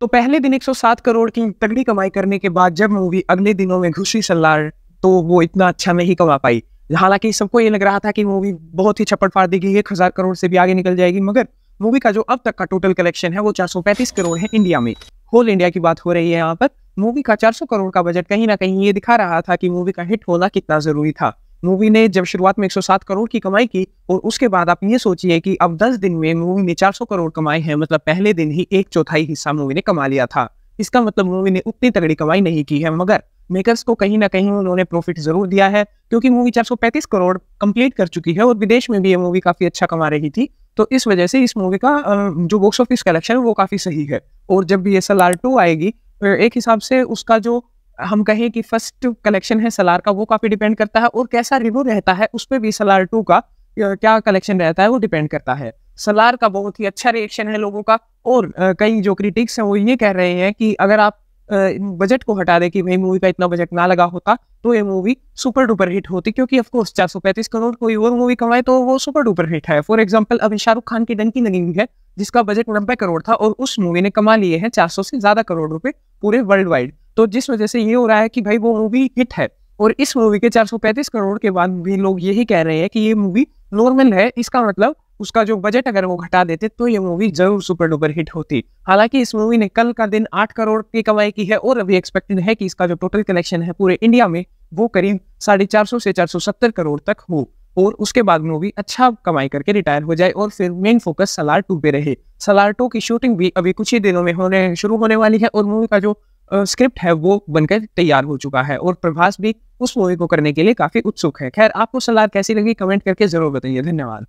तो पहले दिन 107 करोड़ की तगड़ी कमाई करने के बाद जब मूवी अगले दिनों में घुसी सल्लार तो वो इतना अच्छा नहीं कमा पाई हालांकि सबको ये लग रहा था कि मूवी बहुत ही छप्पड़ फाड़ देगी एक हजार करोड़ से भी आगे निकल जाएगी मगर मूवी का जो अब तक का टोटल कलेक्शन है वो पैंतीस करोड़ है इंडिया में होल इंडिया की बात हो रही है यहाँ पर मूवी का 400 करोड़ का बजट कहीं ना कहीं ये दिखा रहा था कि मूवी का हिट होना कितना जरूरी था मूवी ने जब शुरुआत में 107 करोड़ की कमाई की और उसके बाद आप ये सोचिए कि अब 10 दिन में मूवी ने 400 करोड़ कमाए हैं मतलब पहले दिन ही एक चौथाई हिस्सा मूवी ने कमा लिया था इसका मतलब मूवी ने उतनी तगड़ी कमाई नहीं की है मगर मेकर्स को कहीं ना कहीं उन्होंने प्रॉफिट जरूर दिया है क्योंकि मूवी चार करोड़ कंप्लीट कर चुकी है और विदेश में भी ये मूवी काफी अच्छा कमा रही थी तो इस वजह से इस मूवी का जो बॉक्स ऑफिस कलेक्शन है वो काफी सही है और जब भी एस एल आएगी एक हिसाब से उसका जो हम कहें कि फर्स्ट कलेक्शन है सलार का वो काफ़ी डिपेंड करता है और कैसा रिव्यू रहता है उस पर भी सलार टू का क्या कलेक्शन रहता है वो डिपेंड करता है सलार का बहुत ही अच्छा रिएक्शन है लोगों का और कई जो क्रिटिक्स हैं वो ये कह रहे हैं कि अगर आप बजट को हटा दे कि भाई मूवी का इतना बजट ना लगा होता तो ये मूवी सुपर डुपर हिट होती क्योंकि ऑफकोर्स चार सौ पैंतीस करोड़ कोई और मूवी कमाए तो वो सुपर डुपर हिट है फॉर एग्जाम्पल अभी शाहरुख खान की डंकी लगी हुई है जिसका बजट नब्बे करोड़ था और उस मूवी ने कमा लिए हैं चार सौ से ज्यादा करोड़ रुपए पूरे वर्ल्ड वाइड तो जिस वजह से ये हो रहा है कि भाई वो मूवी हिट है और इस मूवी के चार करोड़ के बाद भी लोग यही कह रहे हैं कि ये मूवी नॉर्मल है इसका मतलब उसका जो बजट अगर वो घटा देते तो ये मूवी जरूर सुपर डुपर हिट होती हालांकि इस मूवी ने कल का दिन आठ करोड़ की कमाई की है और अभी एक्सपेक्टेड है कि इसका जो टोटल कलेक्शन है पूरे इंडिया में वो करीब साढ़े चार सौ से चार सौ सत्तर करोड़ तक हो और उसके बाद मूवी अच्छा कमाई करके रिटायर हो जाए और फिर मेन फोकस सलार टू पे रहे सलार टू की शूटिंग भी अभी कुछ ही दिनों में होने शुरू होने वाली है और मूवी का जो स्क्रिप्ट है वो बनकर तैयार हो चुका है और प्रभास भी उस मूवी को करने के लिए काफी उत्सुक है खैर आपको सलाह कैसी लगी कमेंट करके जरूर बताइए धन्यवाद